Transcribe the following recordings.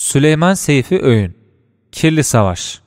Süleyman Seyfi Öğün Kirli Savaş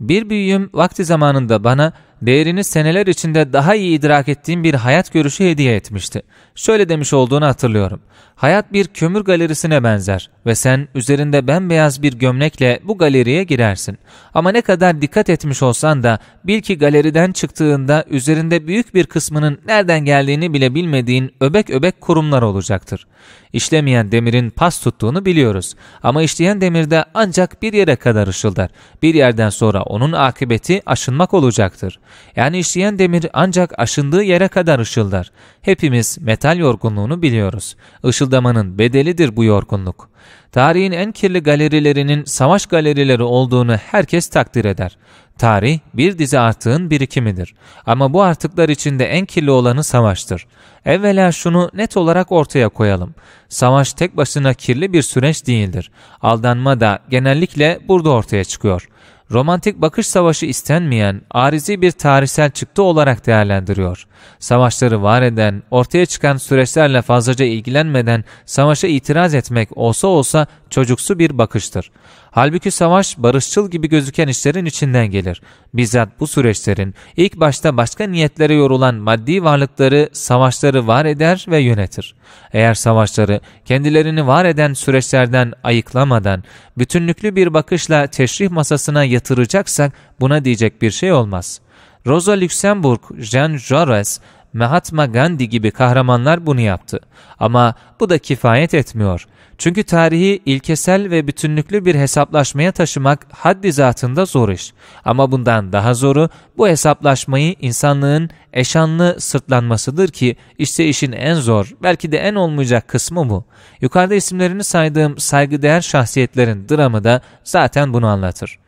Bir büyüğüm vakti zamanında bana değerini seneler içinde daha iyi idrak ettiğim bir hayat görüşü hediye etmişti. Şöyle demiş olduğunu hatırlıyorum. Hayat bir kömür galerisine benzer ve sen üzerinde bembeyaz bir gömlekle bu galeriye girersin. Ama ne kadar dikkat etmiş olsan da bil ki galeriden çıktığında üzerinde büyük bir kısmının nereden geldiğini bile bilmediğin öbek öbek kurumlar olacaktır. İşlemeyen demirin pas tuttuğunu biliyoruz. Ama işleyen demirde ancak bir yere kadar ışıldar. Bir yerden sonra onun akıbeti aşınmak olacaktır. Yani işleyen demir ancak aşındığı yere kadar ışıldar. Hepimiz metal yorgunluğunu biliyoruz. Işıldamanın bedelidir bu yorgunluk. Tarihin en kirli galerilerinin savaş galerileri olduğunu herkes takdir eder. Tarih bir dizi artığın birikimidir. Ama bu artıklar içinde en kirli olanı savaştır. Evvela şunu net olarak ortaya koyalım. Savaş tek başına kirli bir süreç değildir. Aldanma da genellikle burada ortaya çıkıyor romantik bakış savaşı istenmeyen, arizi bir tarihsel çıktı olarak değerlendiriyor. Savaşları var eden, ortaya çıkan süreçlerle fazlaca ilgilenmeden savaşa itiraz etmek olsa olsa çocuksu bir bakıştır. Halbuki savaş barışçıl gibi gözüken işlerin içinden gelir. Bizzat bu süreçlerin ilk başta başka niyetlere yorulan maddi varlıkları savaşları var eder ve yönetir. Eğer savaşları kendilerini var eden süreçlerden ayıklamadan bütünlüklü bir bakışla teşrih masasına yatırmaktadır, yatıracaksak buna diyecek bir şey olmaz. Rosa Luxemburg, Jean Jaurès, Mahatma Gandhi gibi kahramanlar bunu yaptı. Ama bu da kifayet etmiyor. Çünkü tarihi ilkesel ve bütünlüklü bir hesaplaşmaya taşımak haddi zatında zor iş. Ama bundan daha zoru bu hesaplaşmayı insanlığın eşanlı sırtlanmasıdır ki işte işin en zor, belki de en olmayacak kısmı bu. Yukarıda isimlerini saydığım saygıdeğer şahsiyetlerin dramı da zaten bunu anlatır.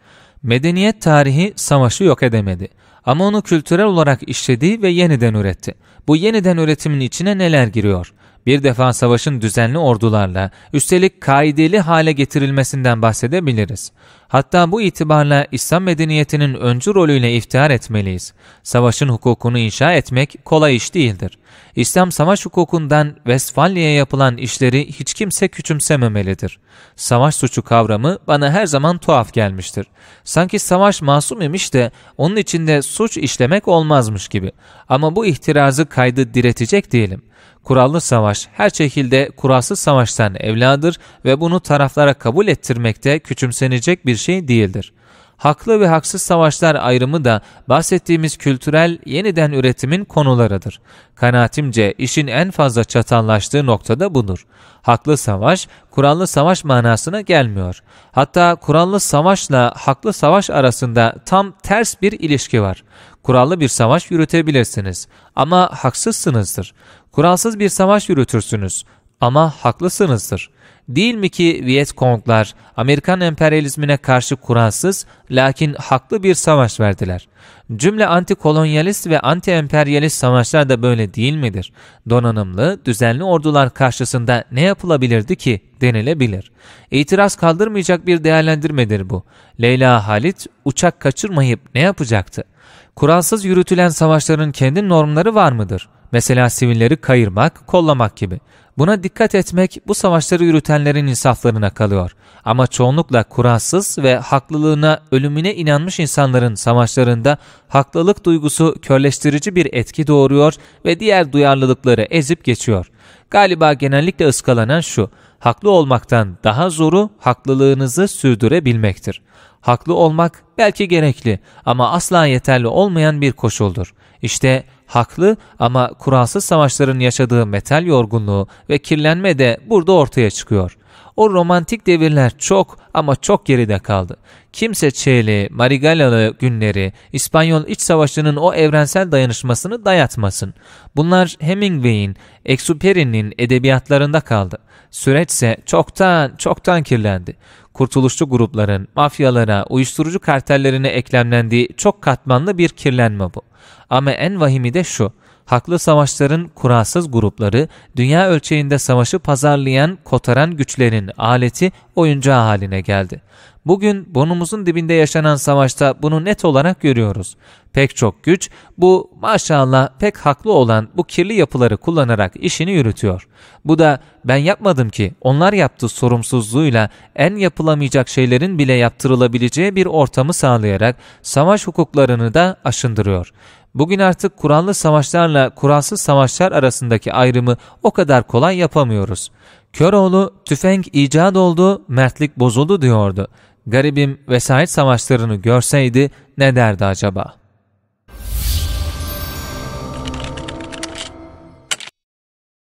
Medeniyet tarihi savaşı yok edemedi. Ama onu kültürel olarak işledi ve yeniden üretti. Bu yeniden üretimin içine neler giriyor? bir defa savaşın düzenli ordularla, üstelik kaideli hale getirilmesinden bahsedebiliriz. Hatta bu itibarla İslam medeniyetinin öncü rolüyle iftihar etmeliyiz. Savaşın hukukunu inşa etmek kolay iş değildir. İslam savaş hukukundan Vesfalya'ya yapılan işleri hiç kimse küçümsememelidir. Savaş suçu kavramı bana her zaman tuhaf gelmiştir. Sanki savaş masum imiş de onun içinde suç işlemek olmazmış gibi. Ama bu ihtirazı kaydı diretecek diyelim. Kurallı savaş her şekilde kuralsız savaştan evladır ve bunu taraflara kabul ettirmekte küçümsenecek bir şey değildir haklı ve haksız savaşlar ayrımı da bahsettiğimiz kültürel yeniden üretimin konularıdır. Kanaatimce işin en fazla çatallaştığı noktada budur. Haklı savaş, kurallı savaş manasına gelmiyor. Hatta kurallı savaşla haklı savaş arasında tam ters bir ilişki var. Kurallı bir savaş yürütebilirsiniz ama haksızsınızdır. Kuralsız bir savaş yürütürsünüz ama haklısınızdır. Değil mi ki Vietkonglar Amerikan emperyalizmine karşı kuransız lakin haklı bir savaş verdiler. Cümle antikolonyalist ve anti-emperyalist savaşlar da böyle değil midir? Donanımlı, düzenli ordular karşısında ne yapılabilirdi ki denilebilir. İtiraz kaldırmayacak bir değerlendirmedir bu. Leyla Halit uçak kaçırmayıp ne yapacaktı? Kuransız yürütülen savaşların kendi normları var mıdır? Mesela sivilleri kayırmak, kollamak gibi. Buna dikkat etmek bu savaşları yürütenlerin insaflarına kalıyor. Ama çoğunlukla Kuransız ve haklılığına, ölümüne inanmış insanların savaşlarında haklılık duygusu körleştirici bir etki doğuruyor ve diğer duyarlılıkları ezip geçiyor. Galiba genellikle ıskalanan şu, haklı olmaktan daha zoru haklılığınızı sürdürebilmektir. Haklı olmak belki gerekli ama asla yeterli olmayan bir koşuldur. İşte haklı ama kuralsız savaşların yaşadığı metal yorgunluğu ve kirlenme de burada ortaya çıkıyor. O romantik devirler çok ama çok geride kaldı. Kimse Çeli, Marigalalı günleri, İspanyol İç Savaşı'nın o evrensel dayanışmasını dayatmasın. Bunlar Hemingway'in, Exupery'nin edebiyatlarında kaldı. Süreçse çoktan çoktan kirlendi kurtuluşçu grupların, mafyalara, uyuşturucu kartellerine eklemlendiği çok katmanlı bir kirlenme bu. Ama en vahimi de şu, haklı savaşların kurasız grupları, dünya ölçeğinde savaşı pazarlayan, kotaran güçlerin aleti, oyuncağı haline geldi. Bugün burnumuzun dibinde yaşanan savaşta bunu net olarak görüyoruz. Pek çok güç bu maşallah pek haklı olan bu kirli yapıları kullanarak işini yürütüyor. Bu da ben yapmadım ki onlar yaptı sorumsuzluğuyla en yapılamayacak şeylerin bile yaptırılabileceği bir ortamı sağlayarak savaş hukuklarını da aşındırıyor. Bugün artık Kur'anlı savaşlarla Kur'ansız savaşlar arasındaki ayrımı o kadar kolay yapamıyoruz. Köroğlu tüfenk icat oldu, mertlik bozuldu diyordu. Garibim vesait savaşlarını görseydi ne derdi acaba?''